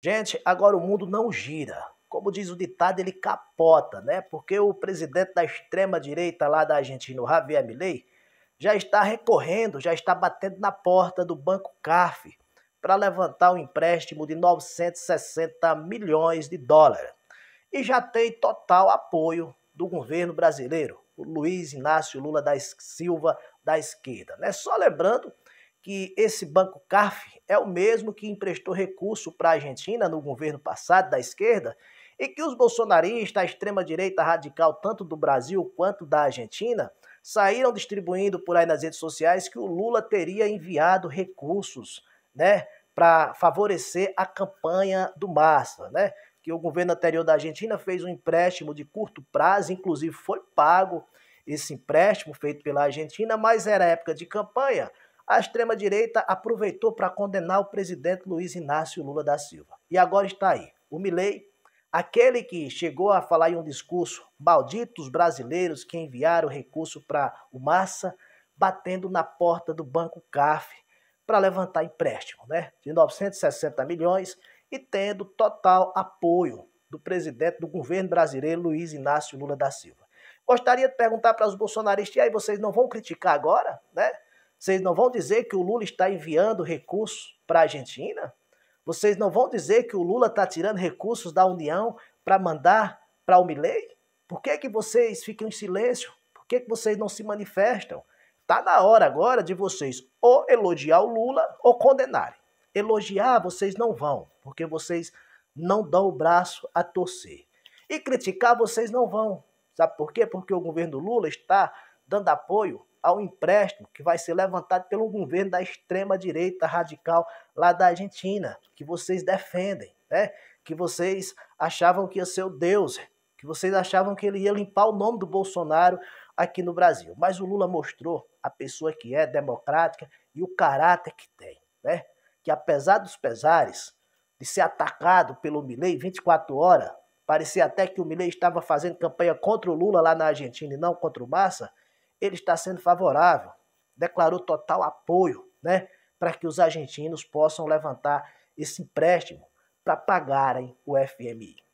Gente, agora o mundo não gira. Como diz o ditado, ele capota, né? Porque o presidente da extrema-direita lá da Argentina, o Javier Milei, já está recorrendo, já está batendo na porta do Banco CARF para levantar um empréstimo de 960 milhões de dólares. E já tem total apoio do governo brasileiro, o Luiz Inácio Lula da Silva da esquerda. Né? Só lembrando que esse Banco CAF é o mesmo que emprestou recurso para a Argentina no governo passado da esquerda e que os bolsonaristas, a extrema-direita radical, tanto do Brasil quanto da Argentina, saíram distribuindo por aí nas redes sociais que o Lula teria enviado recursos né, para favorecer a campanha do Massa, né? que o governo anterior da Argentina fez um empréstimo de curto prazo, inclusive foi pago esse empréstimo feito pela Argentina, mas era época de campanha a extrema-direita aproveitou para condenar o presidente Luiz Inácio Lula da Silva. E agora está aí. O Milei, aquele que chegou a falar em um discurso malditos brasileiros que enviaram recurso para o Massa, batendo na porta do Banco CAF para levantar empréstimo, né? De 960 milhões e tendo total apoio do presidente do governo brasileiro, Luiz Inácio Lula da Silva. Gostaria de perguntar para os bolsonaristas, e aí vocês não vão criticar agora, né? Vocês não vão dizer que o Lula está enviando recursos para a Argentina? Vocês não vão dizer que o Lula está tirando recursos da União para mandar para o Milei? Por que, que vocês ficam em silêncio? Por que, que vocês não se manifestam? Está na hora agora de vocês ou elogiar o Lula ou condenarem. Elogiar vocês não vão, porque vocês não dão o braço a torcer. E criticar vocês não vão. Sabe por quê? Porque o governo Lula está dando apoio ao empréstimo que vai ser levantado pelo governo da extrema-direita radical lá da Argentina, que vocês defendem, né? que vocês achavam que ia ser o Deus, que vocês achavam que ele ia limpar o nome do Bolsonaro aqui no Brasil. Mas o Lula mostrou a pessoa que é democrática e o caráter que tem, né? que apesar dos pesares de ser atacado pelo Milei 24 horas, parecia até que o Milei estava fazendo campanha contra o Lula lá na Argentina e não contra o Massa, ele está sendo favorável, declarou total apoio né, para que os argentinos possam levantar esse empréstimo para pagarem o FMI.